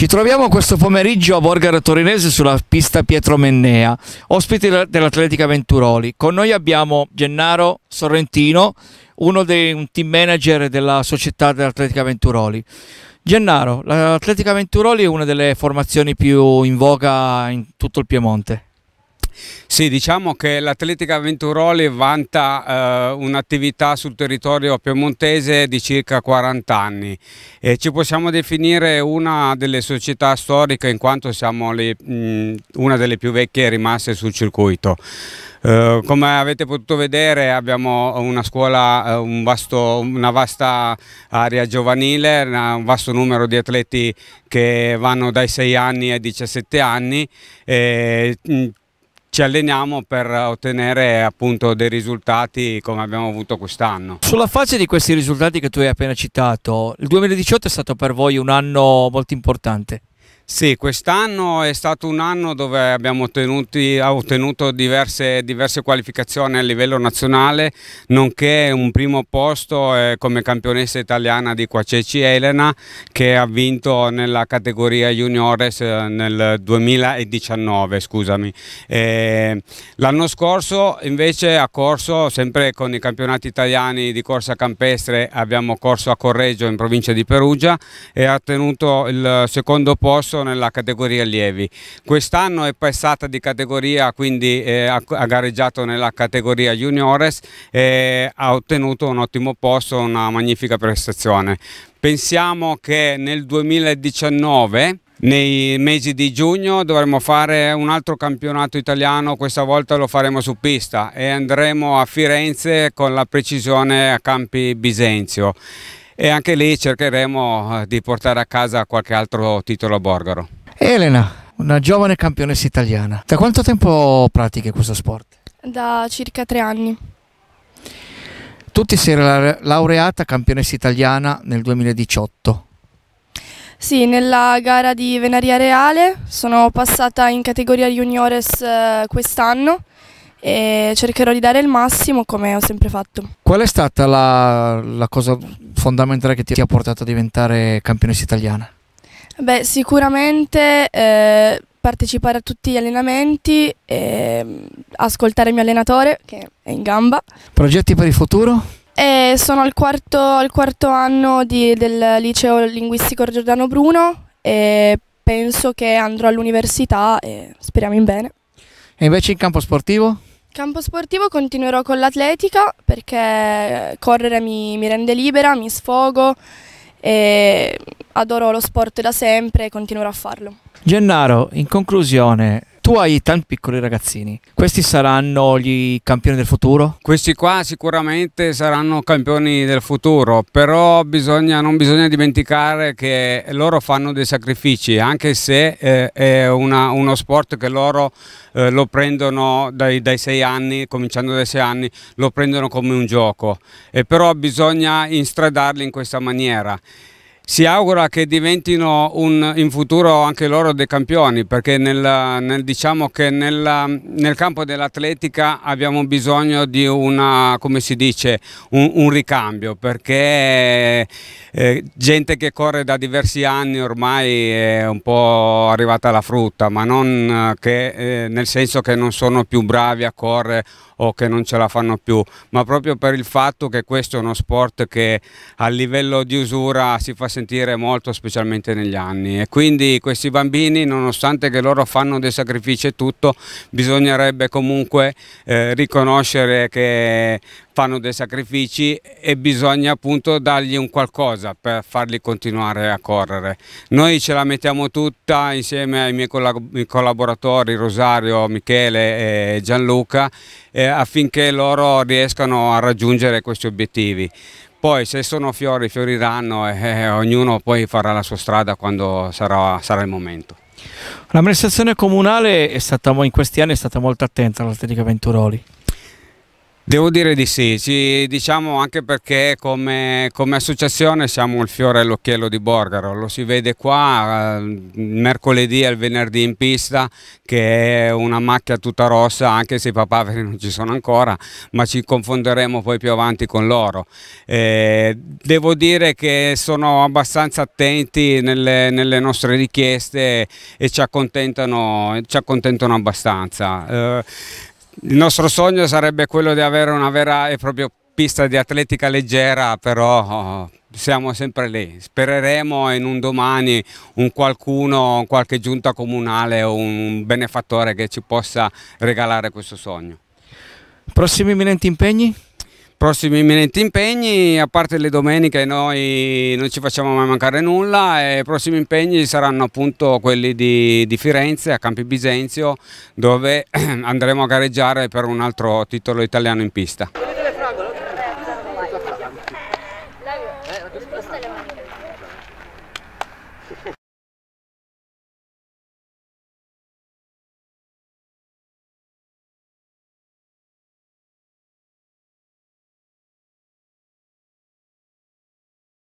Ci troviamo questo pomeriggio a Borgare Torinese sulla pista Pietro Mennea, ospite dell'Atletica Venturoli. Con noi abbiamo Gennaro Sorrentino, uno dei un team manager della società dell'Atletica Venturoli. Gennaro, l'Atletica Venturoli è una delle formazioni più in voga in tutto il Piemonte. Sì, diciamo che l'Atletica Venturoli vanta eh, un'attività sul territorio piemontese di circa 40 anni e ci possiamo definire una delle società storiche in quanto siamo le, mh, mm, una delle più vecchie rimaste sul circuito. Eh, come avete potuto vedere abbiamo una scuola, eh, un vasto, una vasta area giovanile, un vasto numero di atleti che vanno dai 6 anni ai 17 anni, mm, ci alleniamo per ottenere appunto dei risultati come abbiamo avuto quest'anno. Sulla fase di questi risultati che tu hai appena citato, il 2018 è stato per voi un anno molto importante. Sì, quest'anno è stato un anno dove abbiamo ottenuti, ottenuto diverse, diverse, qualificazioni a livello nazionale, nonché un primo posto eh, come campionessa italiana di Quaceci Elena che ha vinto nella categoria juniores eh, nel 2019. Eh, l'anno scorso invece a corso, sempre con i campionati italiani di corsa campestre, abbiamo corso a Correggio in provincia di Perugia e ha ottenuto il secondo posto nella categoria allievi. Quest'anno è passata di categoria, quindi eh, ha, gareggiato nella categoria juniores e ha ottenuto un ottimo posto, una magnifica prestazione. Pensiamo che nel 2019 nei mesi di giugno dovremo fare un altro campionato italiano, questa volta lo faremo su pista e andremo a Firenze con la precisione a Campi Bisenzio e anche lì cercheremo eh, di portare a casa qualche altro titolo a Borgaro. Elena, una giovane campionessa italiana, da quanto tempo pratichi questo sport? Da circa tre anni. Tu ti sei laureata campionessa italiana nel 2018. Sì, nella gara di Venaria Reale sono passata in categoria juniores eh, quest'anno e cercherò di dare il massimo come ho sempre fatto. Qual è stata la, la cosa fondamentale che ti ha portato a diventare campionessa italiana? Beh, sicuramente eh, partecipare a tutti gli allenamenti, eh, ascoltare il mio allenatore che è in gamba. Progetti per il futuro? E sono al quarto, al quarto anno di, del liceo linguistico Giordano Bruno e penso che andrò all'università e speriamo in bene. E invece in campo sportivo? Campo sportivo continuerò con l'atletica perché correre mi, mi, rende libera, mi sfogo e adoro lo sport da sempre e continuerò a farlo. Gennaro, in conclusione, tu hai tanti piccoli ragazzini, questi saranno gli campioni del futuro? Questi qua sicuramente saranno campioni del futuro, però bisogna, non bisogna dimenticare che loro fanno dei sacrifici, anche se eh, è una, uno sport che loro eh, lo prendono dai, dai, sei anni, cominciando dai sei anni, lo prendono come un gioco, e però bisogna instradarli in questa maniera si augura che diventino un, in futuro anche loro dei campioni perché nel, nel, diciamo che nella, nel campo dell'atletica abbiamo bisogno di una, dice, un, un, ricambio perché eh, gente che corre da diversi anni ormai è un po' arrivata alla frutta ma non eh, che, eh, nel senso che non sono più bravi a correre o che non ce la fanno più ma proprio per il fatto che questo è uno sport che a livello di usura si fa sentire sentire molto specialmente negli anni e quindi questi bambini nonostante che loro fanno dei sacrifici e tutto bisognerebbe comunque eh, riconoscere che fanno dei sacrifici e bisogna appunto dargli un qualcosa per farli continuare a correre. Noi ce la mettiamo tutta insieme ai miei collaboratori Rosario, Michele e Gianluca eh, affinché loro riescano a raggiungere questi obiettivi. Poi se sono fiori fioriranno e eh, ognuno poi farà la sua strada quando sarà, sarà il momento. L'amministrazione comunale stata, in questi anni è stata molto attenta all'Atletica Venturoli. Devo dire di sì, ci, diciamo anche perché come, come associazione siamo il fiore all'occhiello di Borgaro, lo si vede qua eh, mercoledì e il venerdì in pista che è una macchia tutta rossa anche se i papaveri non ci sono ancora ma ci confonderemo poi più avanti con loro. Eh, devo dire che sono abbastanza attenti nelle, nelle nostre richieste e ci accontentano, ci accontentano abbastanza. Eh, il nostro sogno sarebbe quello di avere una vera e propria pista di atletica leggera, però oh, siamo sempre lì. Spereremo in un domani un qualcuno, qualche giunta comunale o un benefattore che ci possa regalare questo sogno. Prossimi imminenti impegni? prossimi imminenti impegni, a parte le domeniche noi non ci facciamo mai mancare nulla e i prossimi impegni saranno appunto quelli di, di Firenze a Campi Bisenzio dove andremo a gareggiare per un altro titolo italiano in pista.